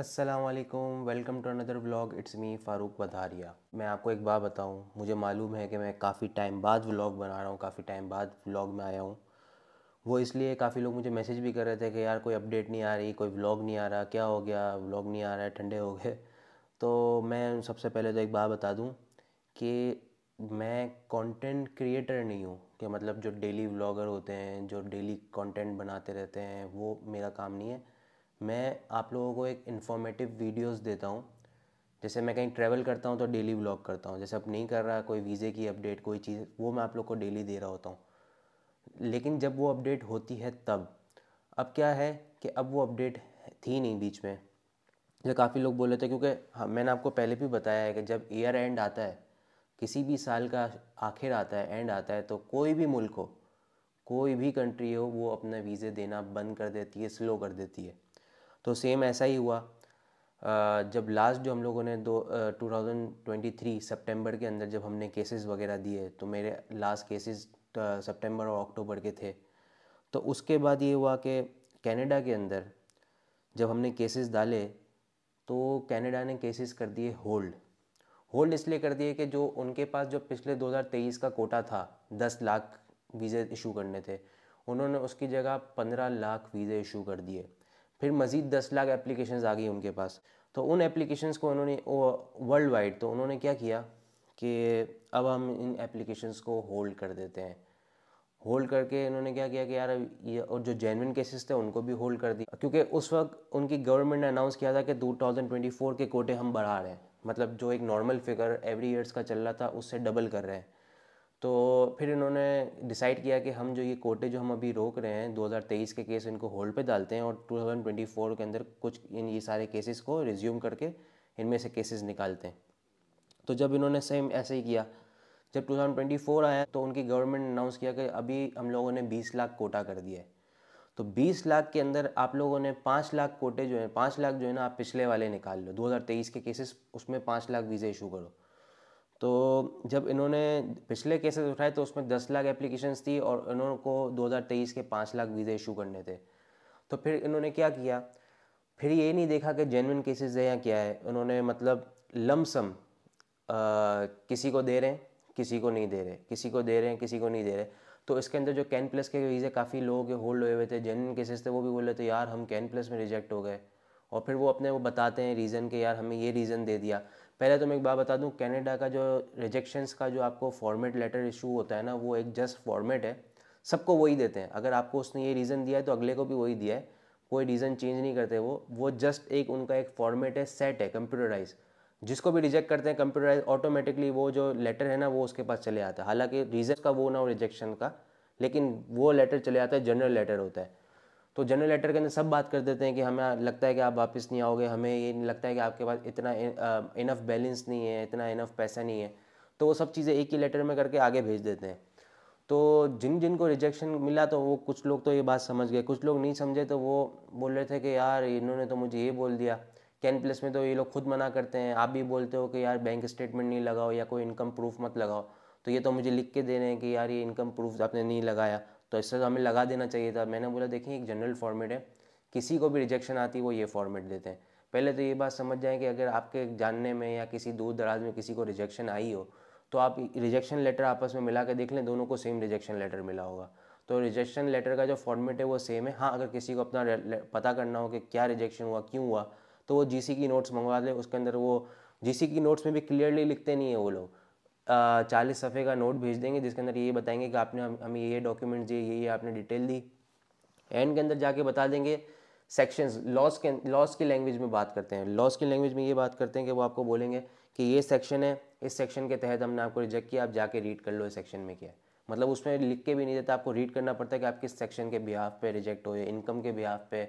Aslam welcome to another vlog it's me Farooq Badharia मैं आपको एक बात बताऊं मुझे मालूम है कि मैं काफ़ी टाइम बाद व्लॉग बना रहा हूं काफ़ी टाइम बाद व्लॉग में आया हूं वो इसलिए काफ़ी लोग मुझे मैसेज भी कर रहे थे कि यार कोई अपडेट नहीं आ रही कोई व्लॉग नहीं आ रहा क्या हो गया व्लॉग नहीं आ रहा है ठंडे हो गए तो मैं सबसे पहले तो एक बात बता दूँ कि मैं कंटेंट क्रिएटर नहीं हूँ कि मतलब जो डेली व्लॉगर होते हैं जो डेली कंटेंट बनाते रहते हैं वो मेरा काम नहीं है मैं आप लोगों को एक इन्फॉर्मेटिव वीडियोस देता हूँ जैसे मैं कहीं ट्रैवल करता हूँ तो डेली ब्लॉग करता हूँ जैसे अब नहीं कर रहा कोई वीज़े की अपडेट कोई चीज़ वो मैं आप लोग को डेली दे रहा होता हूँ लेकिन जब वो अपडेट होती है तब अब क्या है कि अब वो अपडेट थी नहीं बीच में जो काफ़ी लोग बोले थे क्योंकि हाँ मैंने आपको पहले भी बताया है कि जब ईयर एंड आता है किसी भी साल का आखिर आता है एंड आता है तो कोई भी मुल्क हो कोई भी कंट्री हो वो अपना वीज़े देना बंद कर देती है स्लो कर देती है तो सेम ऐसा ही हुआ जब लास्ट जो हम लोगों ने दो टू थाउजेंड ट्वेंटी थ्री के अंदर जब हमने केसेस वगैरह दिए तो मेरे लास्ट केसेस सितंबर और अक्टूबर के थे तो उसके बाद ये हुआ कि कनाडा के अंदर जब हमने केसेस डाले तो कनाडा ने केसेस कर दिए होल्ड होल्ड इसलिए कर दिए कि जो उनके पास जो पिछले 2023 का कोटा था 10 लाख वीज़े इशू करने थे उन्होंने उसकी जगह 15 लाख वीज़े इशू कर दिए फिर मज़ीद दस लाख एप्लीकेशन आ गई उनके पास तो उन एप्लीकेशन को उन्होंने वर्ल्ड वाइड तो उन्होंने क्या किया कि अब हम इन एप्लीकेशंस को होल्ड कर देते हैं होल्ड करके इन्होंने क्या किया कि यार ये और जो जेनविन केसेस थे उनको भी होल्ड कर दिया क्योंकि उस वक्त उनकी गवर्नमेंट ने अनाउंस किया था कि 2024 के कोटे हम बढ़ा रहे हैं मतलब जो एक नॉर्मल फिगर एवरी ईयर्स का चल रहा था उससे डबल कर रहे हैं तो फिर इन्होंने डिसाइड किया कि हम जो ये कोटे जो हम अभी रोक रहे हैं 2023 के केस इनको होल्ड पे डालते हैं और 2024 के अंदर कुछ इन ये सारे केसेस को रिज्यूम करके इनमें से केसेस निकालते हैं तो जब इन्होंने सेम ऐसे ही किया जब 2024 आया तो उनकी गवर्नमेंट अनाउंस किया कि अभी हम लोगों ने 20 लाख कोटा कर दिया है तो 20 लाख के अंदर आप लोगों ने 5 लाख कोटे जो है 5 लाख जो है ना आप पिछले वाले निकाल लो 2023 के केसेस उसमें 5 लाख वीज़े इशू करो तो जब इन्होंने पिछले केसेस उठाए तो उसमें दस लाख एप्लीकेशंस थी और इन्होंने को 2023 के पाँच लाख वीज़े इशू करने थे तो फिर इन्होंने क्या किया फिर ये नहीं देखा कि जेनविन केसेस है या क्या है उन्होंने मतलब लमसम किसी को दे रहे हैं किसी को नहीं दे रहे किसी को दे रहे हैं किसी को नहीं दे रहे तो इसके अंदर जो कैन प्लस के वीज़े काफ़ी लोगों के होल्ड हुए हुए थे जेनविन केसेस थे वो भी बोल रहे थे यार हम कैन प्लस में रिजेक्ट हो गए और फिर वो अपने वो बताते हैं रीज़न के यार हमें ये रीज़न दे दिया पहले तो मैं एक बात बता दूं कनाडा का जो रिजेक्शंस का जो आपको फॉर्मेट लेटर इशू होता है ना वो एक जस्ट फॉर्मेट है सबको वही देते हैं अगर आपको उसने ये रीज़न दिया है तो अगले को भी वही दिया है कोई रीज़न चेंज नहीं करते वो वो जस्ट एक उनका एक फॉर्मेट है सेट है कंप्यूटराइज जिसको भी रिजेक्ट करते हैं कंप्यूटराइज ऑटोमेटिकली वो जो लेटर है ना वो उसके पास चले आता है हालांकि रीज़न का वो ना हो रिजेक्शन का लेकिन वो लेटर चले आता है जनरल लेटर होता है तो जनरल लेटर के अंदर सब बात कर देते हैं कि हमें लगता है कि आप वापस नहीं आओगे हमें ये नहीं लगता है कि आपके पास इतना इनफ बैलेंस नहीं है इतना इनफ पैसा नहीं है तो वो सब चीज़ें एक ही लेटर में करके आगे भेज देते हैं तो जिन जिन को रिजेक्शन मिला तो वो कुछ लोग तो ये बात समझ गए कुछ लोग नहीं समझे तो वो बोल रहे थे कि यार इन्होंने तो मुझे ये बोल दिया कैन प्लस में तो ये लोग खुद मना करते हैं आप भी बोलते हो कि यार बैंक स्टेटमेंट नहीं लगाओ या कोई इनकम प्रूफ मत लगाओ तो ये तो मुझे लिख के दे रहे हैं कि यार ये इनकम प्रूफ आपने नहीं लगाया तो इससे तो हमें लगा देना चाहिए था मैंने बोला देखिए एक जनरल फॉर्मेट है किसी को भी रिजेक्शन आती है वो ये फॉर्मेट देते हैं पहले तो ये बात समझ जाएँ कि अगर आपके जानने में या किसी दूर दराज में किसी को रिजेक्शन आई हो तो आप रिजेक्शन लेटर आपस में मिला के देख लें दोनों को सेम रिजेक्शन लेटर मिला होगा तो रिजेक्शन लेटर का जो फॉर्मेट है वो सेम है हाँ अगर किसी को अपना पता करना हो कि क्या रिजेक्शन हुआ क्यों हुआ तो वो जीसी की नोट्स मंगवा लें उसके अंदर वो जीसी की नोट्स में भी क्लियरली लिखते नहीं है वो लोग चालीस सफ़े का नोट भेज देंगे जिसके अंदर ये बताएंगे कि आपने हमें ये डॉक्यूमेंट दिए ये ये आपने डिटेल दी एंड के अंदर जाके बता देंगे सेक्शंस लॉस के लॉस की लैंग्वेज में बात करते हैं लॉस की लैंग्वेज में ये बात करते हैं कि वो आपको बोलेंगे कि ये सेक्शन है इस सेक्शन के तहत हमने आपको रिजेक्ट किया आप जाके रीड कर लो इस सेक्शन में क्या है मतलब उसमें लिख के भी नहीं देता आपको रीड करना पड़ता है कि आप किस सेक्शन के बिहाफ पे रिजेक्ट हो या इनकम के बिहाफ पे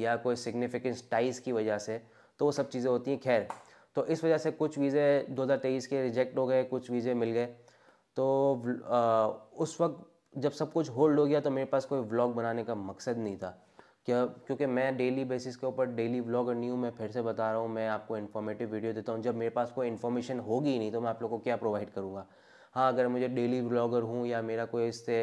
या कोई सिग्निफिकेंस टाइज की वजह से तो वो सब चीज़ें होती हैं खैर तो इस वजह से कुछ वीज़े 2023 के रिजेक्ट हो गए कुछ वीज़े मिल गए तो आ, उस वक्त जब सब कुछ होल्ड हो गया तो मेरे पास कोई व्लॉग बनाने का मकसद नहीं था क्या क्योंकि मैं डेली बेसिस के ऊपर डेली व्लॉग और न्यू मैं फिर से बता रहा हूँ मैं आपको इन्फॉर्मेटिव वीडियो देता हूँ जब मेरे पास कोई इन्फॉर्मेशन होगी ही नहीं तो मैं आप लोग को क्या प्रोवाइड करूँगा हाँ अगर मुझे डेली व्लॉगर हूँ या मेरा कोई इससे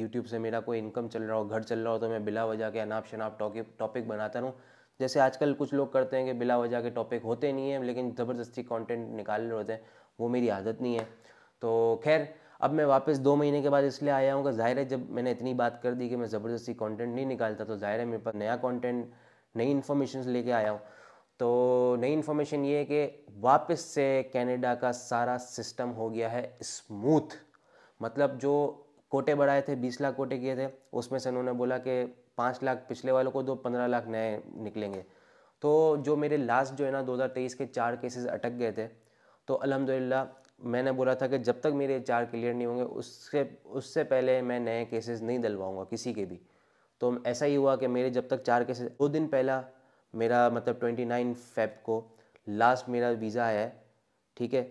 यूट्यूब से मेरा कोई इनकम चल रहा हो घर चल रहा हो तो मैं बिला वजह के अनाप शनाप टॉपिक टॉपिक बनाता रहूँ जैसे आजकल कुछ लोग करते हैं कि बिला वजह के टॉपिक होते नहीं हैं लेकिन ज़बरदस्ती कंटेंट निकाल रहे होते हैं वो मेरी आदत नहीं है तो खैर अब मैं वापस दो महीने के बाद इसलिए आया हूँ कि ज़ाहिर है जब मैंने इतनी बात कर दी कि मैं ज़बरदस्ती कंटेंट नहीं निकालता तो ज़ाहिर है मेरे पास नया कंटेंट नई इन्फॉर्मेशन लेके आया हूँ तो नई इन्फॉर्मेशन ये है कि वापस से कैनेडा का सारा सिस्टम हो गया है स्मूथ मतलब जो कोटे बढ़ाए थे बीस लाख कोटे किए थे उसमें से उन्होंने बोला कि पाँच लाख पिछले वालों को दो पंद्रह लाख नए निकलेंगे तो जो मेरे लास्ट जो है ना दो के चार केसेस अटक गए थे तो अलहमदिल्ला मैंने बोला था कि जब तक मेरे चार क्लियर नहीं होंगे उससे उससे पहले मैं नए केसेस नहीं डलवाऊंगा किसी के भी तो ऐसा ही हुआ कि मेरे जब तक चार केसेस दो दिन पहला मेरा मतलब ट्वेंटी नाइन फेब को लास्ट मेरा वीज़ा आया है ठीक है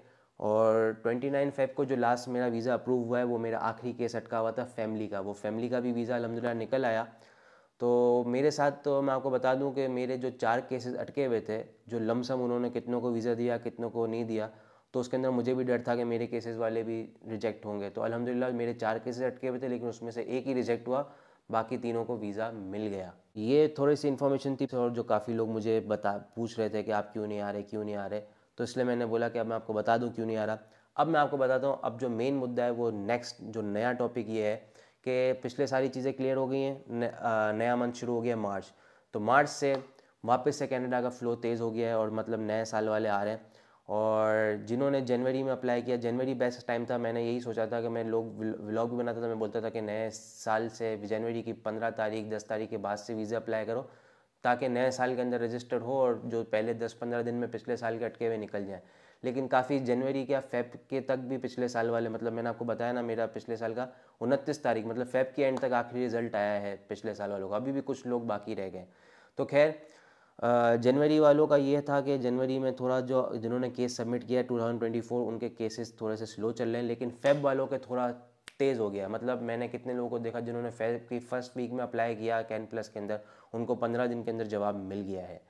और ट्वेंटी नाइन फेब को जो लास्ट मेरा वीज़ा अप्रूव हुआ है वो मेरा आखिरी केस अटका हुआ था फैमिली का वो फैमिली का भी वीज़ा अलहमदिल्ला निकल आया तो मेरे साथ तो मैं आपको बता दूं कि मेरे जो चार केसेस अटके हुए थे जो लमसम उन्होंने कितनों को वीज़ा दिया कितनों को नहीं दिया तो उसके अंदर मुझे भी डर था कि मेरे केसेस वाले भी रिजेक्ट होंगे तो अलहमदिल्ला मेरे चार केसेस अटके हुए थे लेकिन उसमें से एक ही रिजेक्ट हुआ बाकी तीनों को वीज़ा मिल गया ये थोड़ी सी इन्फॉर्मेशन थी और जो काफ़ी लोग मुझे बता पूछ रहे थे कि आप क्यों नहीं आ रहे क्यों नहीं आ रहे तो इसलिए मैंने बोला कि अब मैं आपको बता दूँ क्यों नहीं आ रहा अब मैं आपको बताता हूँ अब जो मेन मुद्दा है वो नेक्स्ट जो नया टॉपिक ये है कि पिछले सारी चीज़ें क्लियर हो गई हैं नया मंथ शुरू हो गया मार्च तो मार्च से वापस से कनाडा का फ़्लो तेज़ हो गया है और मतलब नए साल वाले आ रहे हैं और जिन्होंने जनवरी में अप्लाई किया जनवरी बेस्ट टाइम था मैंने यही सोचा था कि मैं लोग व्लॉग भी बनाता था मैं बोलता था कि नए साल से जनवरी की पंद्रह तारीख दस तारीख के बाद से वीज़ा अप्लाई करो ताकि नए साल के अंदर रजिस्टर्ड हो और जो पहले दस पंद्रह दिन में पिछले साल के अटके हुए निकल जाएँ लेकिन काफ़ी जनवरी के या फेब के तक भी पिछले साल वाले मतलब मैंने आपको बताया ना मेरा पिछले साल का उनतीस तारीख मतलब फेब के एंड तक आखिरी रिजल्ट आया है पिछले साल वालों का अभी भी कुछ लोग बाकी रह गए तो खैर जनवरी वालों का ये था कि जनवरी में थोड़ा जो जिन्होंने केस सबमिट किया टू उनके केसेस थोड़े से स्लो चल रहे हैं लेकिन फेब वालों के थोड़ा तेज़ हो गया मतलब मैंने कितने लोगों को देखा जिन्होंने फेब की फर्स्ट वीक में अप्लाई किया कैन प्लस के अंदर उनको पंद्रह दिन के अंदर जवाब मिल गया है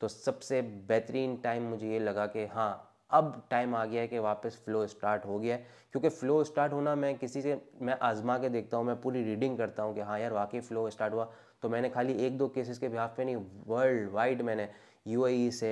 तो सबसे बेहतरीन टाइम मुझे ये लगा कि हाँ अब टाइम आ गया है कि वापस फ्लो स्टार्ट हो गया है क्योंकि फ़्लो स्टार्ट होना मैं किसी से मैं आजमा के देखता हूँ मैं पूरी रीडिंग करता हूँ कि हाँ यार वाकई फ़्लो स्टार्ट हुआ तो मैंने खाली एक दो केसेस के बिहाफ पे नहीं वर्ल्ड वाइड मैंने यूएई e से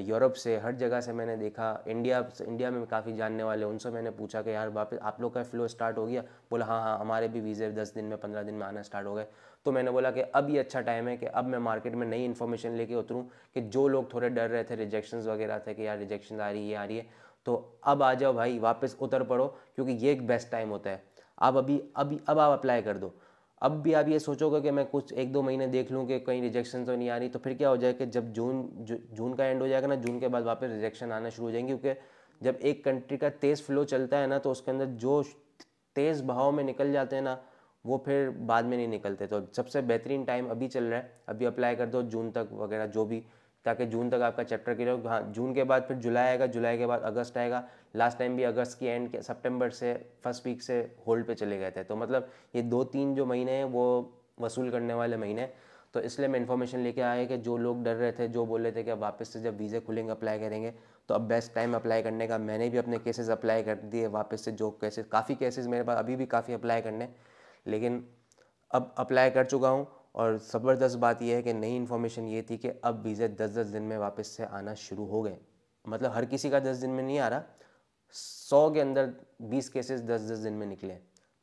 यूरोप से हर जगह से मैंने देखा इंडिया इंडिया में काफ़ी जानने वाले उनसे मैंने पूछा कि यार वापस आप लोग का फ्लो स्टार्ट हो गया बोला हाँ हाँ हमारे भी वीज़े दस दिन में पंद्रह दिन में आना स्टार्ट हो गए तो मैंने बोला कि अब ये अच्छा टाइम है कि अब मैं मार्केट में नई इन्फॉर्मेशन लेके उतरूँ कि जो लोग थोड़े डर रहे थे रिजेक्शन वगैरह थे कि यार रिजेक्शन आ रही है आ रही है तो अब आ जाओ भाई वापस उतर पड़ो क्योंकि ये एक बेस्ट टाइम होता है आप अभी अभी अब आप अप्लाई कर दो अब भी आप ये सोचोगे कि मैं कुछ एक दो महीने देख लूँ कि कहीं रिजेक्शन तो नहीं आ रही तो फिर क्या हो जाएगा कि जब जून जून का एंड हो जाएगा ना जून के बाद वापस रिजेक्शन आना शुरू हो जाएंगे क्योंकि जब एक कंट्री का तेज़ फ्लो चलता है ना तो उसके अंदर जो तेज़ बहाव में निकल जाते हैं ना वो फिर बाद में नहीं निकलते तो सबसे बेहतरीन टाइम अभी चल रहा है अभी अप्लाई कर दो जून तक वगैरह जो भी ताकि जून तक आपका चैप्टर क्लियर हो हाँ जून के बाद फिर जुलाई आएगा जुलाई के बाद अगस्त आएगा लास्ट टाइम भी अगस्त की एंड के सितंबर से फर्स्ट वीक से होल्ड पे चले गए थे तो मतलब ये दो तीन जो महीने हैं वो वसूल करने वाले महीने तो इसलिए मैं इन्फॉर्मेशन लेके आया कि जो लोग डर रहे थे जो बोल रहे थे कि वापस से जब वीज़े खुलेंगे अप्लाई करेंगे तो अब बेस्ट टाइम अप्लाई करने का मैंने भी अपने केसेस अप्लाई कर दिए वापस से जो केसेस काफ़ी केसेस मेरे पास अभी भी काफ़ी अप्लाई करने लेकिन अब अप्लाई कर चुका हूँ और ज़बरदस्त बात यह है कि नई इन्फॉर्मेशन ये थी कि अब वीज़े दस दस दिन में वापस से आना शुरू हो गए मतलब हर किसी का दस दिन में नहीं आ रहा सौ के अंदर बीस केसेस दस दस दिन में निकले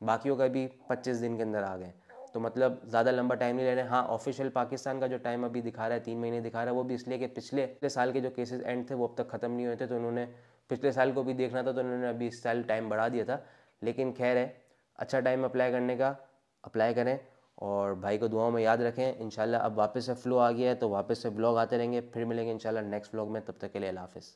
बाकियों का भी पच्चीस दिन के अंदर आ गए तो मतलब ज़्यादा लंबा टाइम नहीं ले रहे हाँ ऑफिशियल पाकिस्तान का जो टाइम अभी दिखा रहा है तीन महीने दिखा रहा है वो भी इसलिए कि पिछले पिछले साल के जो केसेस एंड थे वो अब तक ख़त्म नहीं हुए थे तो उन्होंने पिछले साल को भी देखना था तो उन्होंने अभी इस साल टाइम बढ़ा दिया था लेकिन खैर है अच्छा टाइम अप्लाई करने का अप्लाई करें और भाई को दुआओं में याद रखें इन अब वापस से फ्लो आ गया है तो वापस से ब्लॉग आते रहेंगे फिर मिलेंगे इन नेक्स्ट ब्लॉग में तब तक के लिए हाफिज़